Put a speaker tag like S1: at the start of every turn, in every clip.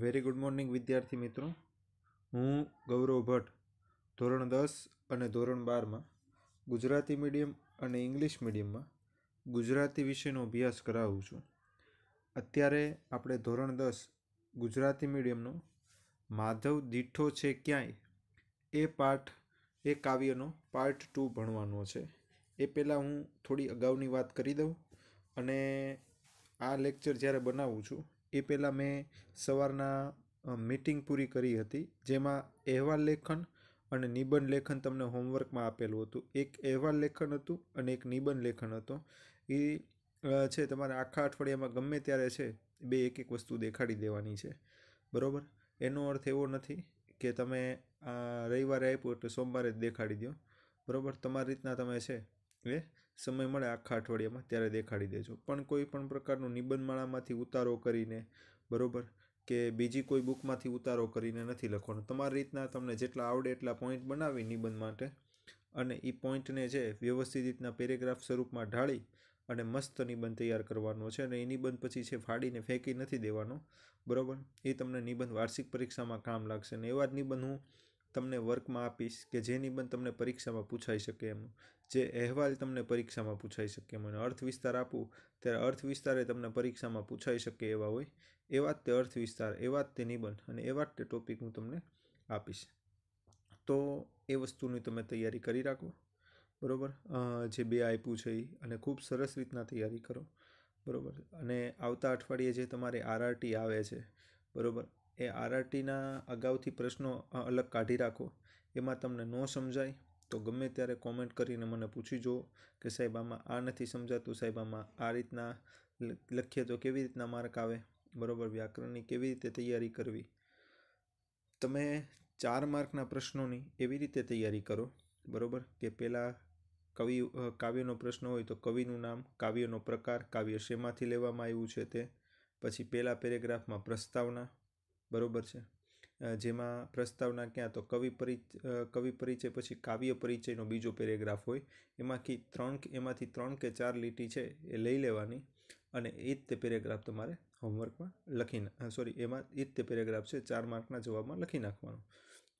S1: very good morning વિદ્યાર્થી મિત્રો હું ગૌરવ ભટ્ટ ધોરણ દસ અને ધોરણ બારમાં ગુજરાતી મીડિયમ અને ઇંગ્લિશ મીડિયમમાં ગુજરાતી વિષયનો અભ્યાસ કરાવું છું અત્યારે આપણે ધોરણ દસ ગુજરાતી મીડિયમનો માધવ દીઠો છે ક્યાંય એ પાઠ એ કાવ્યનો પાર્ટ ટુ ભણવાનો છે એ પહેલાં હું થોડી અગાઉની વાત કરી દઉં અને આ લેક્ચર જ્યારે બનાવું છું એ પહેલાં મેં સવારના મીટિંગ પૂરી કરી હતી જેમાં અહેવાલ લેખન અને નિબંધ લેખન તમને હોમવર્કમાં આપેલું હતું એક અહેવાલ લેખન હતું અને એક નિબંધ લેખન હતો એ છે તમારે આખા અઠવાડિયામાં ગમે ત્યારે છે બે એક એક વસ્તુ દેખાડી દેવાની છે બરાબર એનો અર્થ એવો નથી કે તમે રવિવારે આપ્યું એટલે સોમવારે જ દેખાડી દો બરાબર તમારી રીતના તમે છે એ સમય મળે આખા અઠવાડિયામાં ત્યારે દેખાડી દેજો પણ કોઈ પણ પ્રકારનો નિબંધમાળામાંથી ઉતારો કરીને બરાબર કે બીજી કોઈ બુકમાંથી ઉતારો કરીને નથી લખવાનો તમારી રીતના તમને જેટલા આવડે એટલા પોઈન્ટ બનાવી નિબંધ માટે અને એ પોઈન્ટને જે વ્યવસ્થિત રીતના પેરેગ્રાફ સ્વરૂપમાં ઢાળી અને મસ્ત નિબંધ તૈયાર કરવાનો છે અને એ નિબંધ પછી છે ફાડીને ફેંકી નથી દેવાનો બરાબર એ તમને નિબંધ વાર્ષિક પરીક્ષામાં કામ લાગશે અને એવા જ નિબંધ હું તમને વર્કમાં આપીશ કે જે નિબંધ તમને પરીક્ષામાં પૂછાઈ શકે એમ જે અહેવાલ તમને પરીક્ષામાં પૂછાઈ શકે એમ અને અર્થ વિસ્તાર આપું ત્યારે અર્થ વિસ્તારે તમને પરીક્ષામાં પૂછાઈ શકે એવા હોય એવા જ તે અર્થ વિસ્તાર એવા જ તે નિબંધ અને એવા જ તે ટોપિક હું તમને આપીશ તો એ વસ્તુની તમે તૈયારી કરી રાખો બરાબર જે બે આપ્યું છે એ અને ખૂબ સરસ રીતના તૈયારી કરો બરાબર અને આવતા અઠવાડિયે જે તમારે આરઆરટી આવે છે બરાબર એ આરઆરટીના અગાઉથી પ્રશ્નો અલગ કાઢી રાખો એમાં તમને ન સમજાય તો ગમે ત્યારે કોમેન્ટ કરીને મને પૂછી જુઓ કે સાહેબ આમાં આ નથી સમજાતું સાહેબ આમાં આ રીતના લખીએ તો કેવી રીતના માર્ક આવે બરાબર વ્યાકરણની કેવી રીતે તૈયારી કરવી તમે ચાર માર્કના પ્રશ્નોની એવી રીતે તૈયારી કરો બરાબર કે પહેલાં કવિ કાવ્યનો પ્રશ્ન હોય તો કવિનું નામ કાવ્યનો પ્રકાર કાવ્ય શેમાંથી લેવામાં આવ્યું છે તે પછી પહેલા પેરેગ્રાફમાં પ્રસ્તાવના બરાબર છે જેમાં પ્રસ્તાવના ક્યાં તો કવિ પરિચય કવિ પરિચય પછી કાવ્ય પરિચયનો બીજો પેરેગ્રાફ હોય એમાંથી ત્રણ એમાંથી ત્રણ કે ચાર લીટી છે એ લઈ લેવાની અને એ જ તે પેરેગ્રાફ તમારે હોમવર્કમાં લખી સોરી એમાં એ જ તે પેરેગ્રાફ છે ચાર માર્કના જવાબમાં લખી નાખવાનો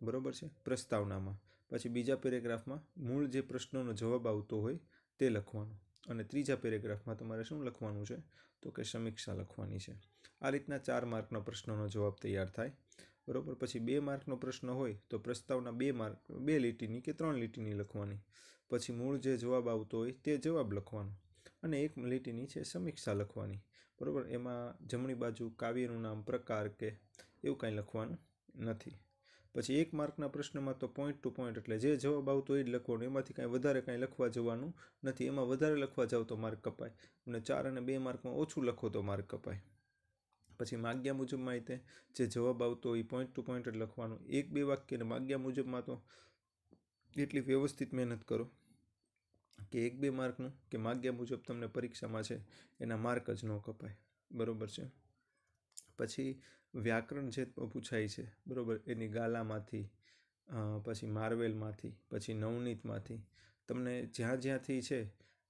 S1: બરાબર છે પ્રસ્તાવનામાં પછી બીજા પેરેગ્રાફમાં મૂળ જે પ્રશ્નોનો જવાબ આવતો હોય તે લખવાનો અને ત્રીજા પેરેગ્રાફમાં તમારે શું લખવાનું છે તો કે સમીક્ષા લખવાની છે આ રીતના ચાર માર્કના પ્રશ્નોનો જવાબ તૈયાર થાય બરાબર પછી બે માર્કનો પ્રશ્ન હોય તો પ્રસ્તાવના બે માર્ક બે લીટીની કે ત્રણ લીટીની લખવાની પછી મૂળ જે જવાબ આવતો હોય તે જવાબ લખવાનો અને એક લીટીની છે સમીક્ષા લખવાની બરાબર એમાં જમણી બાજુ કાવ્યનું નામ પ્રકાર કે એવું કાંઈ લખવાનું નથી પછી એક માર્કના પ્રશ્નમાં તો પોઈન્ટ ટુ પોઈન્ટ એટલે જે જવાબ આવતો એ જ લખવાનો એમાંથી કાંઈ વધારે કાંઈ લખવા જવાનું નથી એમાં વધારે લખવા જાવ તો માર્ક કપાય અને ચાર અને બે માર્કમાં ઓછું લખો તો માર્ક કપાય પછી માગ્યા મુજબ માહિતી જે જવાબ આવતો એ પોઈન્ટ ટુ પોઈન્ટ જ લખવાનું એક બે વાક્ય અને માગ્યા મુજબમાં તો એટલી વ્યવસ્થિત મહેનત કરો કે એક બે માર્કનું કે માગ્યા મુજબ તમને પરીક્ષામાં છે એના માર્ક જ ન કપાય બરાબર છે પછી વ્યાકરણ જે પૂછાય છે બરાબર એની ગાલામાંથી પછી માર્વેલમાંથી પછી નવનીતમાંથી તમને જ્યાં જ્યાંથી છે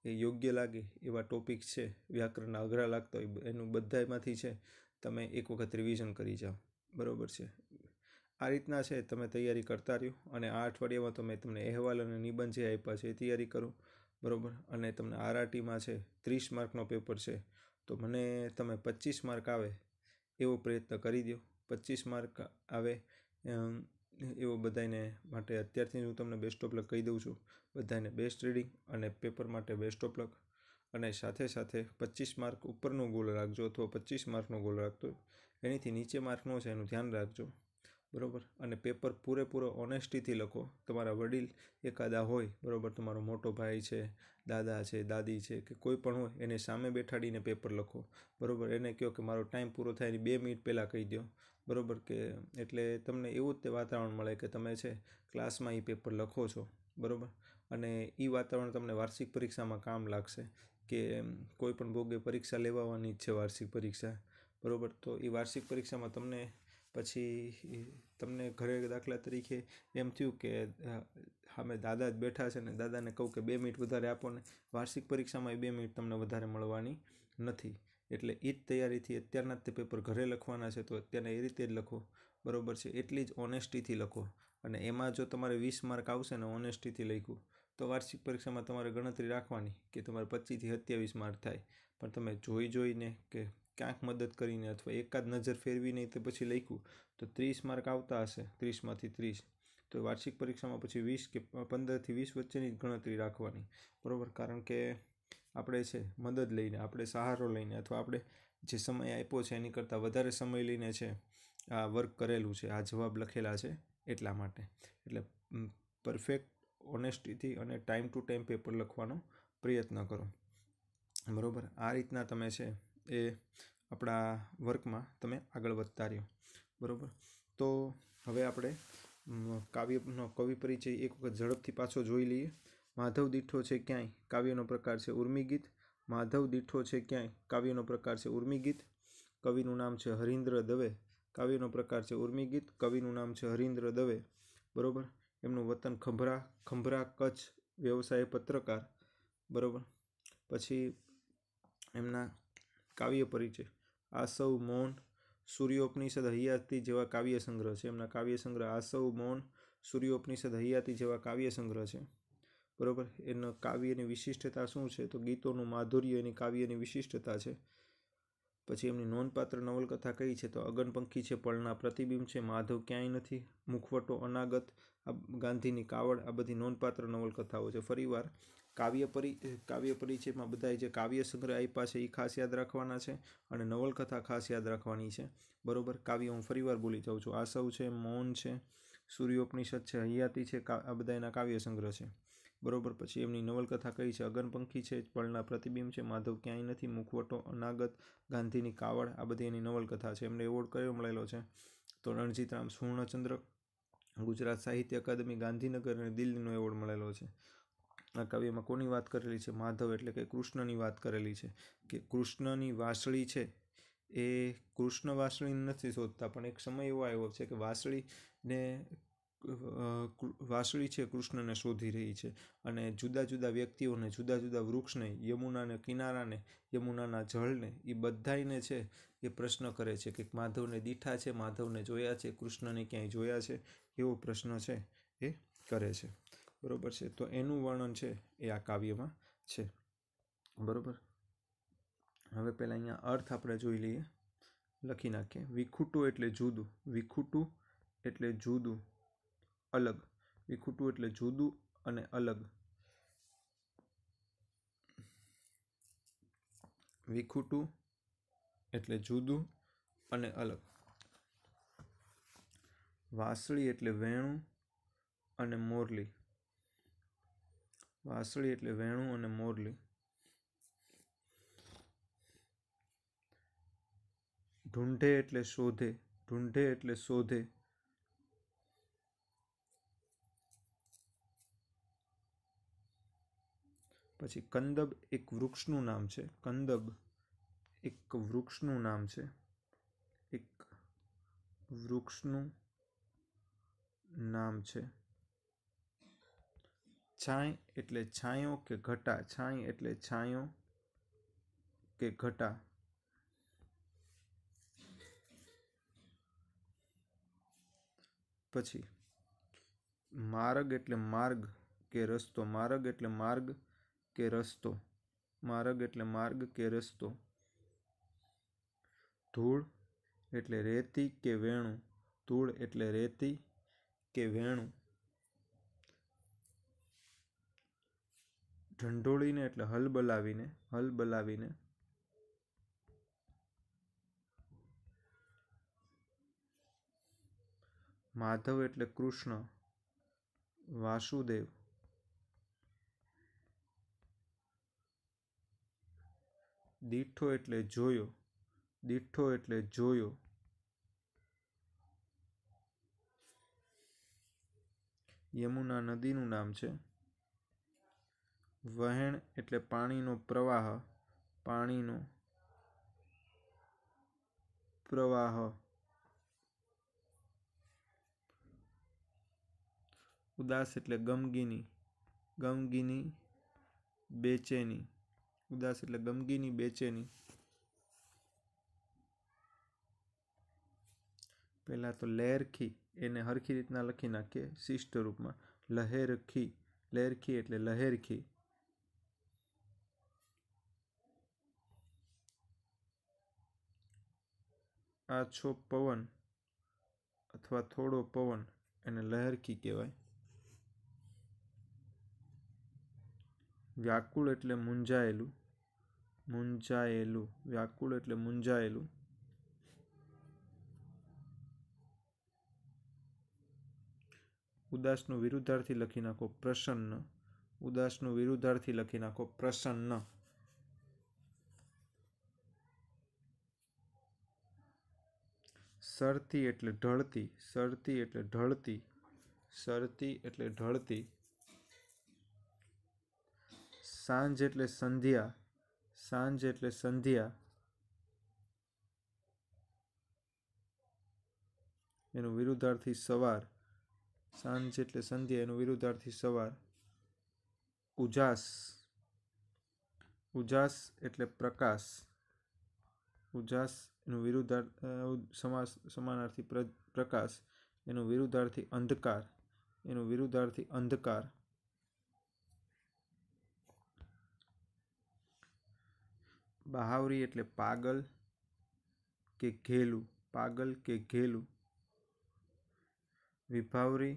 S1: એ યોગ્ય લાગે એવા ટોપિક છે વ્યાકરણના અઘરા લાગતા હોય એનું બધામાંથી છે તમે એક વખત રિવિઝન કરી જાઓ બરાબર છે આ રીતના છે તમે તૈયારી કરતા રહ્યો અને આ અઠવાડિયામાં તો મેં તમને અહેવાલ અને નિબંધ જે આપ્યા છે એ તૈયારી કરું બરાબર અને તમને આરઆરટીમાં છે ત્રીસ માર્કનો પેપર છે તો મને તમે પચીસ માર્ક આવે એવો પ્રયત્ન કરી દો પચીસ માર્ક આવે એવો બધાને માટે અત્યારથી હું તમને બેસ્ટ ઓફ લક કહી દઉં છું બધાને બેસ્ટ રીડિંગ અને પેપર માટે બેસ્ટ ઓફ લક અને સાથે સાથે પચીસ માર્ક ઉપરનો ગોલ રાખજો અથવા પચીસ માર્કનો ગોલ રાખતો એનીથી નીચે માર્કનો છે એનું ધ્યાન રાખજો બરાબર અને પેપર પૂરેપૂરો ઓનેસ્ટીથી લખો તમારા વડીલ એકાદા હોય બરાબર તમારો મોટો ભાઈ છે દાદા છે દાદી છે કે કોઈ પણ હોય એને સામે બેઠાડીને પેપર લખો બરાબર એને કહો કે મારો ટાઈમ પૂરો થાય એની બે મિનિટ પહેલાં કહી દો બરાબર કે એટલે તમને એવું જ તે વાતાવરણ મળે કે તમે છે ક્લાસમાં એ પેપર લખો છો બરાબર અને એ વાતાવરણ તમને વાર્ષિક પરીક્ષામાં કામ લાગશે કે કોઈ પણ ભોગે પરીક્ષા લેવાની જ છે વાર્ષિક પરીક્ષા બરાબર તો એ વાર્ષિક પરીક્ષામાં તમને પછી તમને ઘરે દાખલા તરીકે એમ થયું કે સામે દાદા જ બેઠા છે ને દાદાને કહું કે બે મિનિટ વધારે આપો ને વાર્ષિક પરીક્ષામાં એ બે મિનિટ તમને વધારે મળવાની નથી એટલે એ જ તૈયારીથી અત્યારના જ તે પેપર ઘરે લખવાના છે તો અત્યારે એ રીતે જ લખો બરાબર છે એટલી જ ઓનેસ્ટીથી લખો અને એમાં જો તમારે વીસ માર્ક આવશે ને ઓનેસ્ટીથી લખ્યું તો વાર્ષિક પરીક્ષામાં તમારે ગણતરી રાખવાની કે તમારે પચીસથી સત્યાવીસ માર્ક થાય પણ તમે જોઈ જોઈને કે ક્યાંક મદદ કરીને અથવા એકાદ નજર ફેરવી નહીં તે પછી લખ્યું તો ત્રીસ માર્ક આવતા હશે ત્રીસમાંથી ત્રીસ તો વાર્ષિક પરીક્ષામાં પછી વીસ કે પંદરથી વીસ વચ્ચેની ગણતરી રાખવાની બરાબર કારણ કે આપણે છે મદદ લઈને આપણે સહારો લઈને અથવા આપણે જે સમય આપ્યો છે એની કરતાં વધારે સમય લઈને છે આ વર્ક કરેલું છે આ જવાબ લખેલા છે એટલા માટે એટલે પરફેક્ટ ઓનેસ્ટીથી અને ટાઈમ ટુ ટાઈમ પેપર લખવાનો પ્રયત્ન કરો બરાબર આ રીતના તમે છે એ આપણા વર્કમાં તમે આગળ વધતા રહ્યો બરાબર તો હવે આપણે કાવ્યનો કવિ પરિચય એક વખત ઝડપથી પાછો જોઈ લઈએ માધવ દીઠો છે ક્યાંય કાવ્યનો પ્રકાર છે ઉર્મી ગીત માધવ દીઠો છે ક્યાંય કાવ્યનો પ્રકાર છે ઉર્મી ગીત કવિનું નામ છે હરીન્દ્ર દવે કાવ્યનો પ્રકાર છે ઉર્મી ગીત કવિનું નામ છે હરીન્દ્ર દવે બરાબર એમનું વતન ખંભરા ખંભરા કચ્છ વ્યવસાય પત્રકાર બરાબર પછી એમના કાવ્ય પરિચય આસવ મૌન સૂર્યોપનિષદ હૈયાતી જેવા કાવ્ય સંગ્રહ છે એમના કાવ્ય સંગ્રહ આસવ મૌન સૂર્યોપનિષદ હૈયાતી જેવા કાવ્ય સંગ્રહ છે બરાબર એના કાવ્યની વિશિષ્ટતા શું છે તો ગીતોનું માધુર્ય એની કાવ્યની વિશિષ્ટતા છે પછી એમની નોંધપાત્ર નવલકથા કઈ છે તો અગનપંખી છે પળના પ્રતિબિંબ છે માધવ ક્યાંય નથી મુખવટો અનાગત આ ગાંધીની કાવડ આ બધી નોંધપાત્ર નવલકથાઓ છે ફરીવાર કાવ્ય પરિ કાવ્ય પરિચયમાં બધાય જે કાવ્ય સંગ્રહ આપ્યા છે એ ખાસ યાદ રાખવાના છે અને નવલકથા ખાસ યાદ રાખવાની છે બરોબર કાવ્ય હું ફરીવાર બોલી જાઉં છું આસવ છે મૌન છે સૂર્યોપનિષદ છે હૈયાતી છે આ બધા એના કાવ્ય સંગ્રહ છે બરોબર પછી એમની નવલકથા કઈ છે અગનપંખી છે પળના પ્રતિબિંબ છે માધવ ક્યાંય નથી મુખવટો અનાગત ગાંધીની કાવડ આ બધી એની નવલકથા છે એમને એવોર્ડ કયો મળેલો છે તો રણજીત રામ સુવર્ણચંદ્રક ગુજરાત સાહિત્ય અકાદમી ગાંધીનગર અને દિલ્હીનો એવોર્ડ મળેલો છે આ કાવ્યમાં કોની વાત કરેલી છે માધવ એટલે કે કૃષ્ણની વાત કરેલી છે કે કૃષ્ણની વાસળી છે એ કૃષ્ણ વાસળી નથી શોધતા પણ એક સમય એવો આવ્યો છે કે વાસળીને વાસળી છે કૃષ્ણને શોધી રહી છે અને જુદા જુદા વ્યક્તિઓને જુદા જુદા વૃક્ષને યમુનાને કિનારાને યમુનાના જળને એ બધાઈને છે એ પ્રશ્ન કરે છે કે માધવને દીઠા છે માધવને જોયા છે કૃષ્ણને ક્યાંય જોયા છે એવો પ્રશ્ન છે એ કરે છે બરાબર છે તો એનું વર્ણન છે એ આ કાવ્યમાં છે બરાબર હવે પહેલાં અહીંયા અર્થ આપણે જોઈ લઈએ લખી નાખીએ વિખુટું એટલે જુદું વિખુટું એટલે જુદું અલગ વિખુટું એટલે જુદું અને અલગ વિખુટું એટલે જુદું અને અલગ વાસળી એટલે વેણું અને મોરલી વાસળી એટલે વેણું અને મોરલી ઢૂંઢે એટલે શોધે ઢૂંઢે એટલે શોધે પછી કંદબ એક વૃક્ષનું નામ છે કંદબ એક વૃક્ષનું નામ છે એક વૃક્ષનું નામ છે છાંય એટલે છાંયો કે ઘટા છાંય એટલે છાંયો કે ઘટા પછી માર્ગ એટલે માર્ગ કે રસ્તો માર્ગ એટલે માર્ગ કે રસ્તો માર્ગ એટલે માર્ગ કે રસ્તો ધૂળ એટલે રેતી કે વેણું ધૂળ એટલે રેતી કે વેણું ઢંઢોળીને એટલે હલ બલાવીને હલ બલાવીને માધવ એટલે કૃષ્ણ વાસુદેવ દીઠો એટલે જોયો દીઠો એટલે જોયો યમુના નદીનું નામ છે વહેણ એટલે પાણીનો પ્રવાહ પાણીનો પ્રવાહ ઉદાસ એટલે ગમગીની ગમગીની બેચેની ઉદાસ એટલે ગમગીની બેચેની પહેલાં તો લહેરખી એને હરખી રીતના લખી નાખીએ શિષ્ટ રૂપમાં લહેરખી લહેરખી એટલે લહેરખી આછો પવન અથવા થોડો પવન એને લહેરકી કહેવાય વ્યાકુળ એટલે મૂંઝાયેલું મૂંઝાયેલું વ્યાકુળ એટલે મૂંઝાયેલું ઉદાસનું વિરુદ્ધાર્થી લખી નાખો પ્રસન્ન ઉદાસનું વિરુદ્ધાર્થી લખી નાખો પ્રસન્ન સરતી એટલે ઢળતી સરતી એટલે ઢળતી સરતી એટલે ઢળતી સાંજ એટલે સંધ્યા સાંજ એટલે સંધ્યા એનું વિરુદ્ધાર્થી સવાર સાંજ એટલે સંધ્યા એનું વિરુદ્ધાર્થી સવાર ઉજાસ ઉજાસ એટલે પ્રકાશ ઉજાસનું વિરુદ્ધાર્થ સમાસ સમાનાર્થી પ્રકાશ એનું વિરુદ્ધાર્થી અંધકાર એનું વિરુદ્ધાર્થી અંધકાર બહાવરી એટલે પાગલ કે ઘેલું પાગલ કે ઘેલું વિભાવરી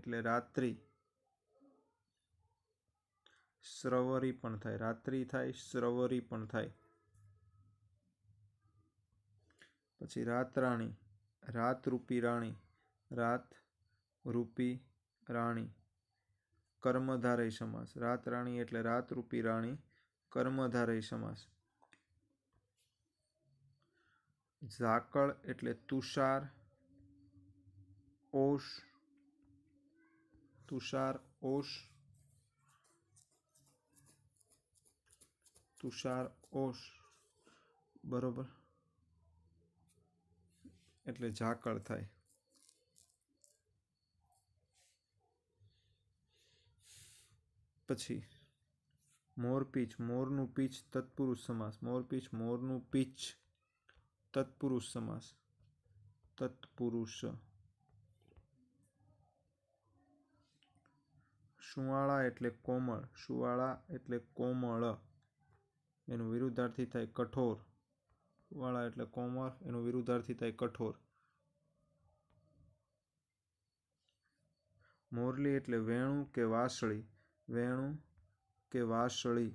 S1: એટલે રાત્રિ શ્રવરી પણ થાય રાત્રિ થાય શ્રવરી પણ થાય पि रात राणी रात रूपी राणी कर्मधार समास राणी एले रात रुपी राणी कर्मधारै समास झाकळ एले तुषार ओ तुषार ओस तुषार ओस बरोबर એટલે ઝાકળ થાય પછી મોરપીચ મોરનું પીચ તત્પુરુષ સમાસ મોરપીચ મોરનું પીચ તત્પુરુષ સમાસ તત્પુરુષ સુવાળા એટલે કોમળ સુવાળા એટલે કોમળ એનું વિરુદ્ધાર્થી થાય કઠોર વાળા એટલે કોમર એનો વિરુદ્ધાર્થી થાય કઠોર મોરલી એટલે વેણું કે વાસળી વેણું કે વાસળી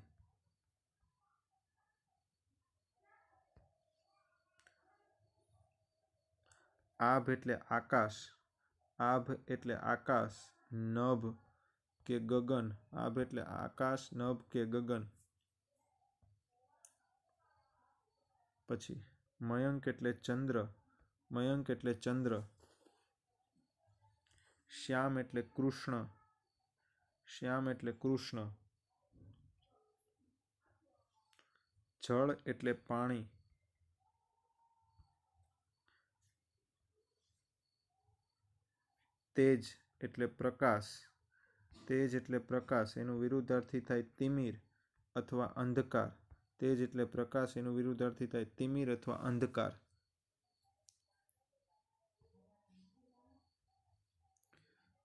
S1: આભ એટલે આકાશ આભ એટલે આકાશ નભ કે ગગન આભ એટલે આકાશ નભ કે ગગન પછી મયંક એટલે ચંદ્ર મયંક એટલે ચંદ્ર શ્યામ એટલે કૃષ્ણ શ્યામ એટલે કૃષ્ણ જળ એટલે પાણી તેજ એટલે પ્રકાશ તેજ એટલે પ્રકાશ એનું વિરુદ્ધાર્થી થાય તિમિર અથવા અંધકાર તેજ એટલે પ્રકાશ એનું વિરુદ્ધાર્થી થાય તિમિર અથવા અંધકાર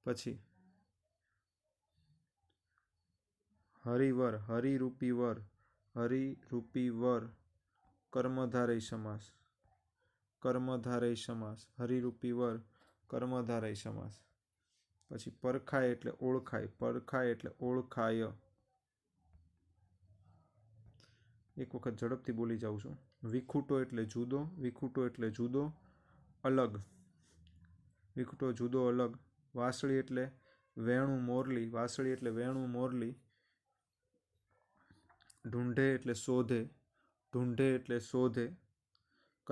S1: પછી હરિવર હરિરૂપી વર હરિરૂપી વર કર્મધારય સમાસ કર્મધારય સમાસ હરિરૂપી વર કર્મધારય સમાસ પછી પરખાય એટલે ઓળખાય પરખાય એટલે ઓળખાય એક વખત ઝડપથી બોલી જાઉં છું વિખૂટો એટલે જુદો વિખૂટો એટલે જુદો અલગ વિખૂટો જુદો અલગ વાસળી એટલે વેણું મોરલી વાસળી એટલે વેણું મોરલી ઢૂંઢે એટલે શોધે ઢૂંઢે એટલે શોધે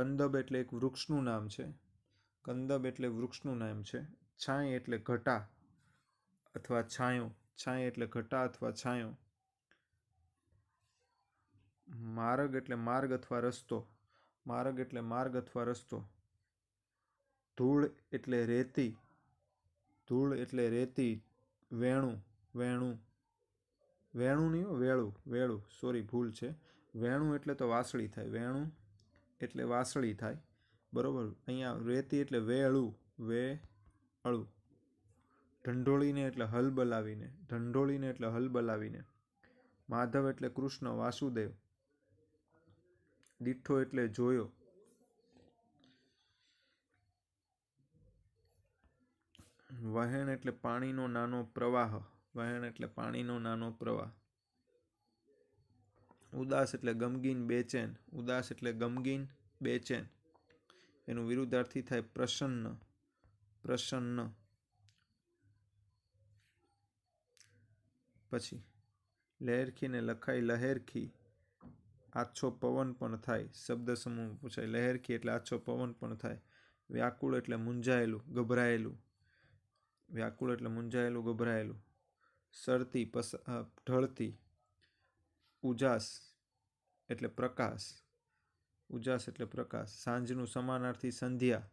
S1: કંદબ એટલે એક વૃક્ષનું નામ છે કંદબ એટલે વૃક્ષનું નામ છે છાંય એટલે ઘટા અથવા છાંયો છાંય એટલે ઘટા અથવા છાંયો માર્ગ એટલે માર્ગ અથવા રસ્તો માર્ગ એટલે માર્ગ અથવા રસ્તો ધૂળ એટલે રેતી ધૂળ એટલે રેતી વેણું વેણું વેણું નહીં વેળું વેળું સોરી ભૂલ છે વેણું એટલે તો વાસળી થાય વેણું એટલે વાસળી થાય બરાબર અહીંયા રેતી એટલે વેળું વેળું ઢંઢોળીને એટલે હલ બલાવીને ઢંઢોળીને એટલે હલ બલાવીને માધવ એટલે કૃષ્ણ વાસુદેવ દીઠો એટલે જોયો વહેણ એટલે પાણીનો નાનો પ્રવાહ વહેણ એટલે પાણીનો નાનો પ્રવાહ ઉદાસ એટલે ગમગીન બેચેન ઉદાસ એટલે ગમગીન બેચેન એનું વિરુદ્ધાર્થી થાય પ્રસન્ન પ્રસન્ન પછી લહેરખીને ને લખાય લહેરખી આછો પવન પણ થાય શબ્દ સમૂહ પૂછાય લહેરખી એટલે આછો પવન પણ થાય વ્યાકુળ એટલે મૂંઝાયેલું ગભરાયેલું વ્યાકુળ એટલે મૂંઝાયેલું ગભરાયેલું સરતી પસ ઢળતી ઉજાસ એટલે પ્રકાશ ઉજાસ એટલે પ્રકાશ સાંજનું સમાનાર્થી સંધ્યા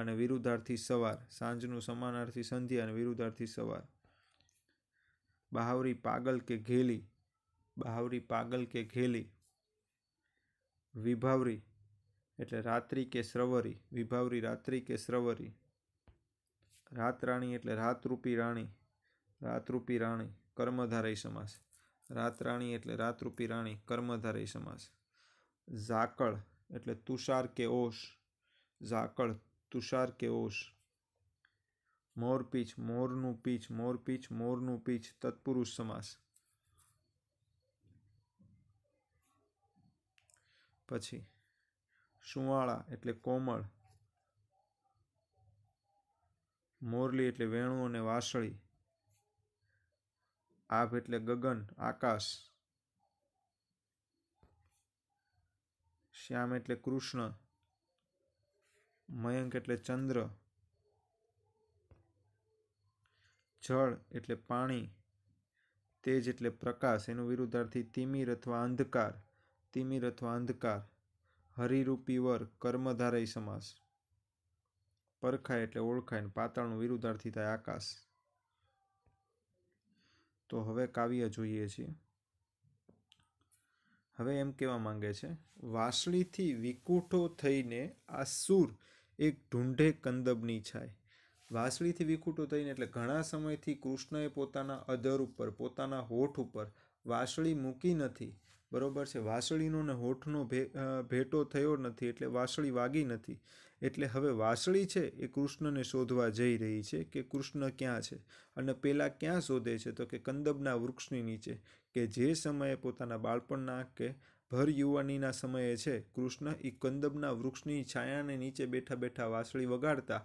S1: અને વિરુદ્ધાર્થી સવાર સાંજનું સમાનાર્થી સંધ્યા અને વિરુદ્ધાર્થી સવાર બહાવરી પાગલ કે ઘેલી બહાવરી પાગલ કે ઘેલી વિભાવરી એટલે રાત્રિ કે શ્રવરી વિભાવરી રાત્રિ કે શ્રવરી રાતરાણી એટલે રાતરૂપી રાણી રાતરૂપી રાણી કર્મધારય સમાસ રાતરાણી એટલે રાતરૂપી રાણી કર્મધારય સમાસ ઝાકળ એટલે તુષાર કે ઓશ ઝાકળ તુષાર કે ઓશ મોરપીચ મોરનું પીચ મોરપીચ મોરનું પીચ તત્પુરુષ સમાસ પછી સુંવાળા એટલે કોમળ મોરલી એટલે વેણું અને વાસળી આભ એટલે ગગન આકાશ શ્યામ એટલે કૃષ્ણ મયંક એટલે ચંદ્ર જળ એટલે પાણી તેજ એટલે પ્રકાશ એનું વિરુદ્ધાર્થી તિમિર અથવા અંધકાર તિમિર અથવા અંધકાર હરિરૂપી વર કર્મધારય સમાસ પરખાય એટલે ઓળખાય ને પાતાળનું વિરુદ્ધાર્થી થાય આકાશ તો હવે કાવ્ય જોઈએ છીએ હવે એમ કહેવા માંગે છે વાસળીથી વિકૂઠો થઈને આ સુર એક ઢૂંઢે કંદબની છાય વાસળીથી વિકૂટો થઈને એટલે ઘણા સમયથી કૃષ્ણએ પોતાના અધર ઉપર પોતાના હોઠ ઉપર વાસળી મૂકી નથી બરોબર છે વાંસળીનો ને હોઠનો ભે ભેટો થયો નથી એટલે વાંસળી વાગી નથી એટલે હવે વાંસળી છે એ કૃષ્ણને શોધવા જઈ રહી છે કે કૃષ્ણ ક્યાં છે અને પહેલાં ક્યાં શોધે છે તો કે કંદબના વૃક્ષની નીચે કે જે સમયે પોતાના બાળપણના કે ભર યુવાનીના સમયે છે કૃષ્ણ એ કંદબના વૃક્ષની છાયાને નીચે બેઠા બેઠા વાંસળી વગાડતા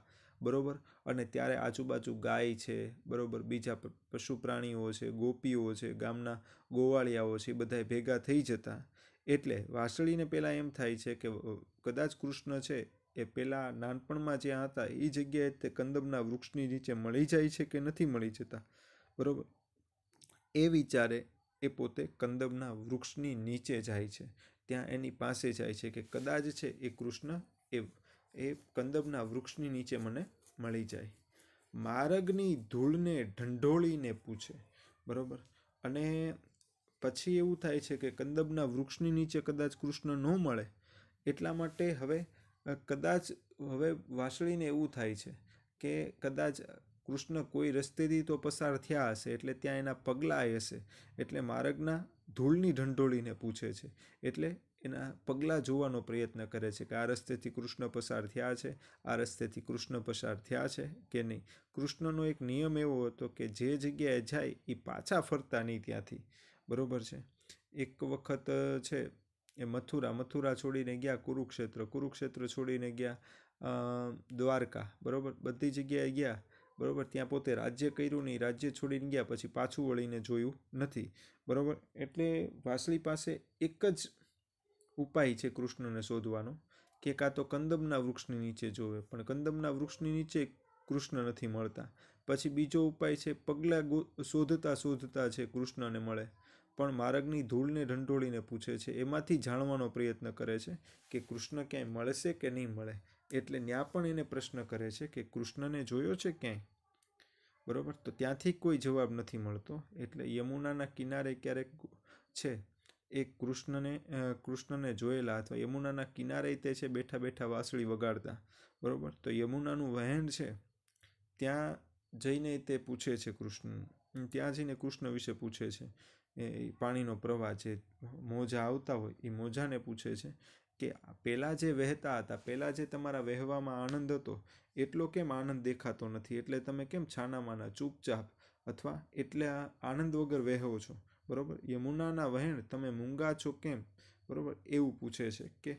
S1: બરાબર અને ત્યારે આજુબાજુ ગાય છે બરાબર બીજા પશુ પ્રાણીઓ છે ગોપીઓ છે ગામના ગોવાળિયાઓ છે એ બધાએ ભેગા થઈ જતા એટલે વાસળીને પહેલાં એમ થાય છે કે કદાચ કૃષ્ણ છે એ પહેલાં નાનપણમાં જ્યાં હતા એ જગ્યાએ તે કંદબના વૃક્ષની નીચે મળી જાય છે કે નથી મળી જતા બરાબર એ વિચારે એ પોતે કંદબના વૃક્ષની નીચે જાય છે ત્યાં એની પાસે જાય છે કે કદાચ છે એ કૃષ્ણ એ એ કંદબના વૃક્ષની નીચે મને મળી જાય માર્ગની ધૂળને ઢંઢોળીને પૂછે બરાબર અને પછી એવું થાય છે કે કંદબના વૃક્ષની નીચે કદાચ કૃષ્ણ ન મળે એટલા માટે હવે કદાચ હવે વાસળીને એવું થાય છે કે કદાચ કૃષ્ણ કોઈ રસ્તેથી તો પસાર થયા હશે એટલે ત્યાં એના પગલાં હશે એટલે માર્ગના ધૂળની ઢંઢોળીને પૂછે છે એટલે એના પગલાં જોવાનો પ્રયત્ન કરે છે કે આ રસ્તેથી કૃષ્ણ પસાર થયા છે આ રસ્તેથી કૃષ્ણ પસાર થયા છે કે નહીં કૃષ્ણનો એક નિયમ એવો હતો કે જે જગ્યાએ જાય એ પાછા ફરતા નહીં ત્યાંથી બરાબર છે એક વખત છે એ મથુરા મથુરા છોડીને ગયા કુરુક્ષેત્ર કુરુક્ષેત્ર છોડીને ગયા દ્વારકા બરાબર બધી જગ્યાએ ગયા બરાબર ત્યાં પોતે રાજ્ય કર્યું નહીં રાજ્ય છોડીને ગયા પછી પાછું વળીને જોયું નથી બરાબર એટલે વાસળી પાસે એક જ ઉપાય છે કૃષ્ણને શોધવાનો કે કાં તો કંદમના વૃક્ષની નીચે જોવે પણ કંદમના વૃક્ષની નીચે કૃષ્ણ નથી મળતા પછી બીજો ઉપાય છે પગલાં શોધતા શોધતા છે કૃષ્ણને મળે પણ માર્ગની ધૂળને ઢંઢોળીને પૂછે છે એમાંથી જાણવાનો પ્રયત્ન કરે છે કે કૃષ્ણ ક્યાંય મળશે કે નહીં મળે એટલે ત્યાં પણ એને પ્રશ્ન કરે છે કે કૃષ્ણને જોયો છે ક્યાંય બરાબર તો ત્યાંથી કોઈ જવાબ નથી મળતો એટલે યમુનાના કિનારે ક્યારેક છે એ કૃષ્ણને કૃષ્ણને જોયેલા અથવા યમુનાના કિનારે તે છે બેઠા બેઠા વાંસળી વગાડતા બરાબર તો યમુનાનું વહેણ છે ત્યાં જઈને તે પૂછે છે કૃષ્ણ ત્યાં જઈને કૃષ્ણ વિશે પૂછે છે એ પાણીનો પ્રવાહ જે મોજા આવતા હોય એ મોજાને પૂછે છે કે પહેલાં જે વહેતા હતા પહેલાં જે તમારા વહેવામાં આનંદ હતો એટલો કેમ આનંદ દેખાતો નથી એટલે તમે કેમ છાનામાના ચૂપચાપ અથવા એટલે આનંદ વગર વહેવો છો બરાબર યમુનાના વહેણ તમે મૂંગા છો કેમ બરાબર એવું પૂછે છે કે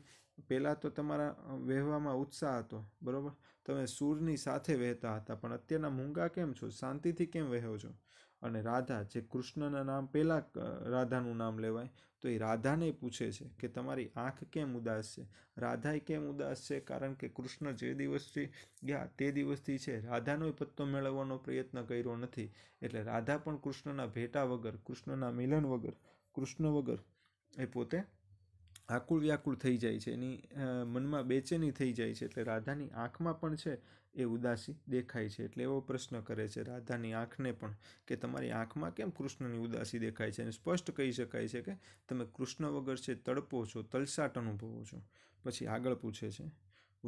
S1: પહેલાં તો તમારા વહેવામાં ઉત્સાહ હતો બરાબર તમે સૂરની સાથે વહેતા હતા પણ અત્યારના મૂંગા કેમ છો શાંતિથી કેમ વહેવો છો અને રાધા જે કૃષ્ણના નામ પહેલાં રાધાનું નામ લેવાય તો એ રાધાને પૂછે છે કે તમારી આંખ કેમ ઉદાસ છે રાધાએ કેમ ઉદાસ છે કારણ કે કૃષ્ણ જે દિવસથી ગયા તે દિવસથી છે રાધાનો પત્તો મેળવવાનો પ્રયત્ન કર્યો નથી એટલે રાધા પણ કૃષ્ણના ભેટા વગર કૃષ્ણના મિલન વગર કૃષ્ણ વગર એ પોતે આકુળ વ્યાકુળ થઈ જાય છે એની મનમાં બેચેની થઈ જાય છે એટલે રાધાની આંખમાં પણ છે એ ઉદાસી દેખાય છે એટલે એવો પ્રશ્ન કરે છે રાધાની આંખને પણ કે તમારી આંખમાં કેમ કૃષ્ણની ઉદાસી દેખાય છે અને સ્પષ્ટ કહી શકાય છે કે તમે કૃષ્ણ વગર છે તડપો છો તલસાટ અનુભવો છો પછી આગળ પૂછે છે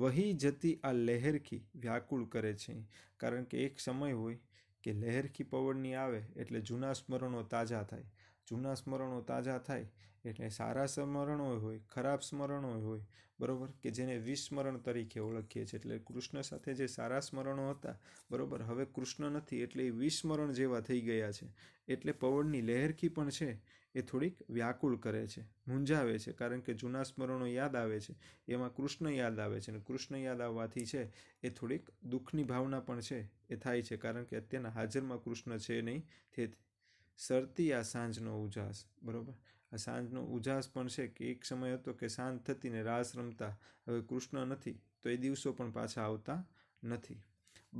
S1: વહી જતી આ લહેરખી વ્યાકુળ કરે છે કારણ કે એક સમય હોય કે લહેરખી પવનની આવે એટલે જૂના સ્મરણો તાજા થાય જૂના સ્મરણો તાજા થાય એટલે સારા સ્મરણો હોય ખરાબ સ્મરણો હોય બરાબર કે જેને વિસ્મરણ તરીકે ઓળખીએ છીએ એટલે કૃષ્ણ સાથે જે સારા સ્મરણો હતા બરાબર હવે કૃષ્ણ નથી એટલે એ વિસ્મરણ જેવા થઈ ગયા છે એટલે પવનની લહેરખી પણ છે એ થોડીક વ્યાકુળ કરે છે મૂંઝાવે છે કારણ કે જૂના સ્મરણો યાદ આવે છે એમાં કૃષ્ણ યાદ આવે છે અને કૃષ્ણ યાદ આવવાથી છે એ થોડીક દુઃખની ભાવના પણ છે એ થાય છે કારણ કે અત્યારના હાજરમાં કૃષ્ણ છે નહીં તે સરતી આ સાંજનો ઉજાસ બરાબર આ સાંજનો ઉજાસ પણ છે કે એક સમય હતો કે સાંજ થતી ને રાસ રમતા હવે કૃષ્ણ નથી તો એ દિવસો પણ પાછા આવતા નથી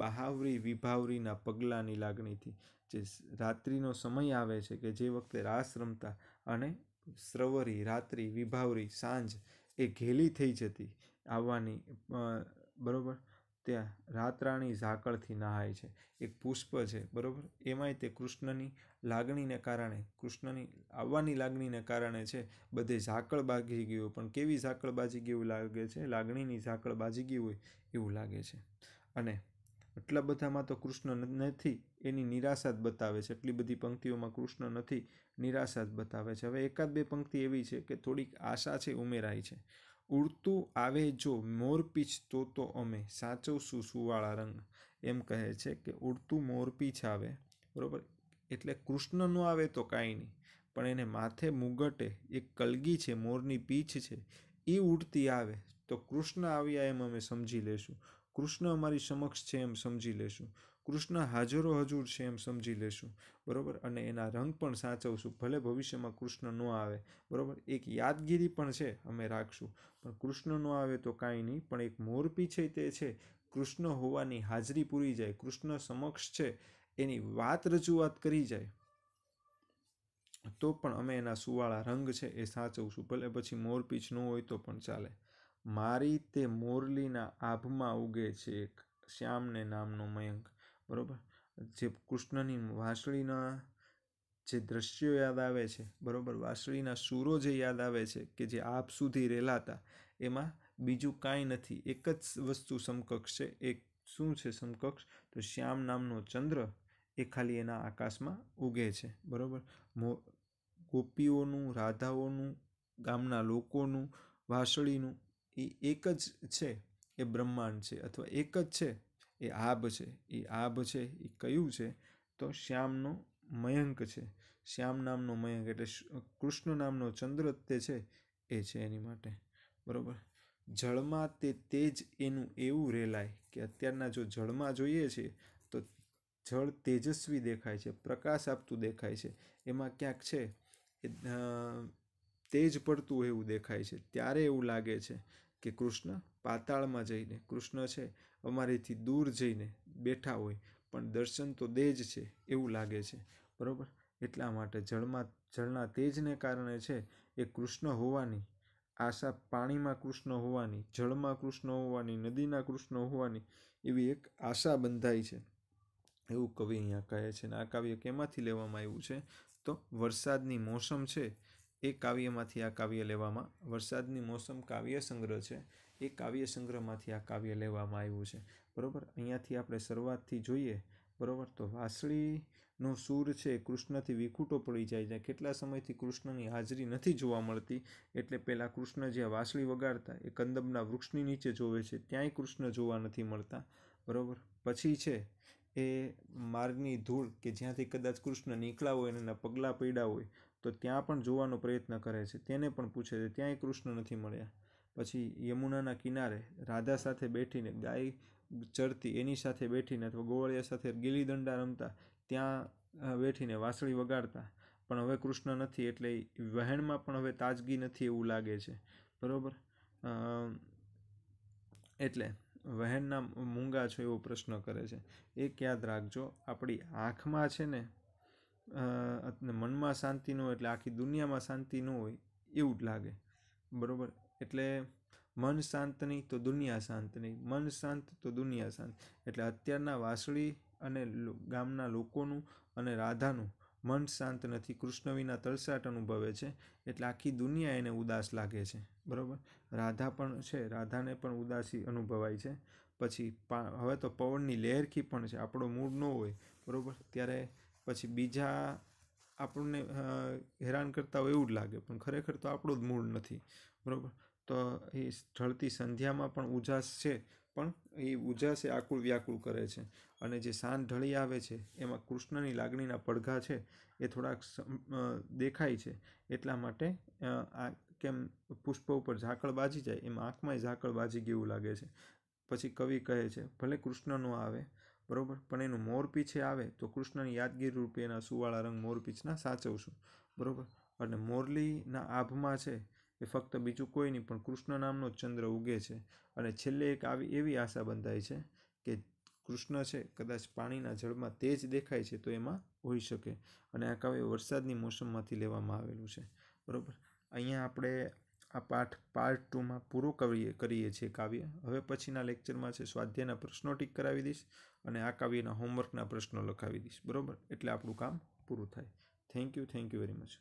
S1: બહાવરી વિભાવરીના પગલાંની લાગણીથી જે રાત્રિનો સમય આવે છે કે જે વખતે રાસ રમતા અને શ્રવરી રાત્રિ વિભાવરી સાંજ એ ઘેલી થઈ જતી આવવાની બરાબર ત્યાં રાતરાણી ઝાકળથી નહાય છે એક પુષ્પ છે બરાબર એમાંય તે કૃષ્ણની લાગણીને કારણે કૃષ્ણની આવવાની લાગણીને કારણે છે બધે ઝાકળ બાજી ગયું પણ કેવી ઝાકળ બાજી ગયું લાગે છે લાગણીની ઝાકળ બાજી ગયું હોય એવું લાગે છે અને એટલા બધામાં તો કૃષ્ણ નથી એની નિરાશા જ બતાવે છે એટલી બધી પંક્તિઓમાં કૃષ્ણ નથી નિરાશા જ બતાવે છે હવે એકાદ બે પંક્તિ એવી છે કે થોડીક આશા છે ઉમેરાય છે ઉડતું આવે જો મોરપીછ તો તો અમે સાચવશું સુવાળા રંગ એમ કહે છે કે ઉડતું મોરપીછ આવે બરાબર એટલે કૃષ્ણનું આવે તો કાંઈ નહીં પણ એને માથે મુગટે એક કલગી છે મોરની પીછ છે એ ઉડતી આવે તો કૃષ્ણ આવ્યા એમ અમે સમજી લેશું કૃષ્ણ અમારી સમક્ષ છે એમ સમજી લેશું કૃષ્ણ હાજરો હજુર છે એમ સમજી લેશું બરાબર અને એના રંગ પણ સાચવશું ભલે ભવિષ્યમાં કૃષ્ણ ન આવે બરાબર એક યાદગીરી પણ છે અમે રાખશું પણ કૃષ્ણ ન આવે તો કાંઈ નહીં પણ એક મોરપી છે તે છે કૃષ્ણ હોવાની હાજરી પૂરી જાય કૃષ્ણ સમક્ષ છે એની વાત રજૂઆત કરી જાય તો પણ અમે એના સુવાળા રંગ છે એ સાચવશું ભલે પછી મોરપીચ ન હોય તો પણ ચાલે મારી તે મોરલીના આભમાં ઉગે છે એક શ્યામને નામનો મયંક બરાબર જે કૃષ્ણની વાંસળીના જે દ્રશ્યો યાદ આવે છે બરાબર વાંસળીના સૂરો જે યાદ આવે છે કે જે આપ સુધી રેલાતા એમાં બીજું કાંઈ નથી એક જ વસ્તુ સમકક્ષ છે એ શું છે સમકક્ષ તો શ્યામ નામનો ચંદ્ર એ ખાલી એના આકાશમાં ઉગે છે બરાબર મો ગોપીઓનું રાધાઓનું ગામના લોકોનું વાંસળીનું એ એક જ છે એ બ્રહ્માંડ છે અથવા એક જ છે એ આભ છે એ આભ છે એ કયું છે તો શ્યામનો મયંક છે શ્યામ નામનો મયંક એટલે કૃષ્ણ નામનો ચંદ્ર તે છે એ છે એની માટે બરાબર જળમાં તે તેજ એનું એવું રેલાય કે અત્યારના જો જળમાં જોઈએ છે તો જળ તેજસ્વી દેખાય છે પ્રકાશ આપતું દેખાય છે એમાં ક્યાંક છે એ તેજ પડતું એવું દેખાય છે ત્યારે એવું લાગે છે કે કૃષ્ણ પાતાળમાં જઈને કૃષ્ણ છે અમારેથી દૂર જઈને બેઠા હોય પણ દર્શન તો દે જ છે એવું લાગે છે બરાબર એટલા માટે જળમાં જળના તેજને કારણે છે એ કૃષ્ણ હોવાની આશા પાણીમાં કૃષ્ણ હોવાની જળમાં કૃષ્ણ હોવાની નદીના કૃષ્ણ હોવાની એવી એક આશા બંધાઈ છે એવું કવિ અહીંયા કહે છે અને આ કાવ્ય કેમાંથી લેવામાં આવ્યું છે તો વરસાદની મોસમ છે એ કાવ્યમાંથી આ કાવ્ય લેવામાં વરસાદની મોસમ કાવ્ય સંગ્રહ છે એ કાવ્ય સંગ્રહમાંથી આ કાવ્ય લેવામાં આવ્યું છે બરાબર અહીંયાથી આપણે શરૂઆતથી જોઈએ બરાબર તો વાંસળીનો સૂર છે કૃષ્ણથી વિખૂટો પડી જાય છે કેટલા સમયથી કૃષ્ણની હાજરી નથી જોવા મળતી એટલે પહેલાં કૃષ્ણ જ્યાં વાંસળી વગાડતા એ કંદબના વૃક્ષની નીચે જોવે છે ત્યાંય કૃષ્ણ જોવા નથી મળતા બરાબર પછી છે એ માર્ગની ધૂળ કે જ્યાંથી કદાચ કૃષ્ણ નીકળ્યા હોય અને એના પગલાં પડ્યા હોય તો ત્યાં પણ જોવાનો પ્રયત્ન કરે છે તેને પણ પૂછે છે ત્યાંય કૃષ્ણ નથી મળ્યા પછી યમુનાના કિનારે રાધા સાથે બેઠીને ગાય ચરતી એની સાથે બેઠીને અથવા ગોવાળિયા સાથે ગીલી દંડા રમતા ત્યાં બેઠીને વાંસળી વગાડતા પણ હવે કૃષ્ણ નથી એટલે વહેણમાં પણ હવે તાજગી નથી એવું લાગે છે બરાબર એટલે વહેણના મૂંગા છો એવો પ્રશ્ન કરે છે એક યાદ રાખજો આપણી આંખમાં છે ને મનમાં શાંતિ ન હોય એટલે આખી દુનિયામાં શાંતિ ન હોય એવું જ લાગે બરાબર એટલે મન શાંત નહીં તો દુનિયા શાંત નહીં મન શાંત તો દુનિયા શાંત એટલે અત્યારના વાસળી અને ગામના લોકોનું અને રાધાનું મન શાંત નથી કૃષ્ણ વિના તલસાટ અનુભવે છે એટલે આખી દુનિયા એને ઉદાસ લાગે છે બરાબર રાધા પણ છે રાધાને પણ ઉદાસી અનુભવાય છે પછી હવે તો પવનની લહેરખી પણ છે આપણો મૂડ ન હોય બરાબર ત્યારે પછી બીજા આપણને હેરાન કરતા હોય એવું જ લાગે પણ ખરેખર તો આપણો જ મૂડ નથી બરાબર તો એ ઢળતી સંધ્યામાં પણ ઉજાસ છે પણ એ ઉજાસે આકુળ વ્યાકુળ કરે છે અને જે સાંજ ઢળી આવે છે એમાં કૃષ્ણની લાગણીના પડઘા છે એ થોડાક દેખાય છે એટલા માટે આ કેમ પુષ્પ ઉપર ઝાકળ બાજી જાય એમાં આંખમાંય ઝાકળ બાજી ગયું લાગે છે પછી કવિ કહે છે ભલે કૃષ્ણનો આવે બરાબર પણ એનું મોરપીછે આવે તો કૃષ્ણની યાદગીરી રૂપે એના સુવાળા રંગ મોરપીછના સાચવશું બરાબર અને મોરલીના આભમાં છે એ ફક્ત બીજું કોઈ નહીં પણ કૃષ્ણ નામનો ચંદ્ર ઉગે છે અને છેલ્લે એક આવી એવી આશા બંધાય છે કે કૃષ્ણ છે કદાચ પાણીના જળમાં તેજ દેખાય છે તો એમાં હોઈ શકે અને આ કાવ્ય વરસાદની મોસમમાંથી લેવામાં આવેલું છે બરાબર અહીંયા આપણે આ પાઠ પાર્ટ ટુમાં પૂરો કરીએ કરીએ છીએ કાવ્ય હવે પછીના લેક્ચરમાં છે સ્વાધ્યાયના પ્રશ્નો ટીક કરાવી દઈશ અને આ કાવ્યના હોમવર્કના પ્રશ્નો લખાવી દઈશ બરાબર એટલે આપણું કામ પૂરું થાય thank you thank you very much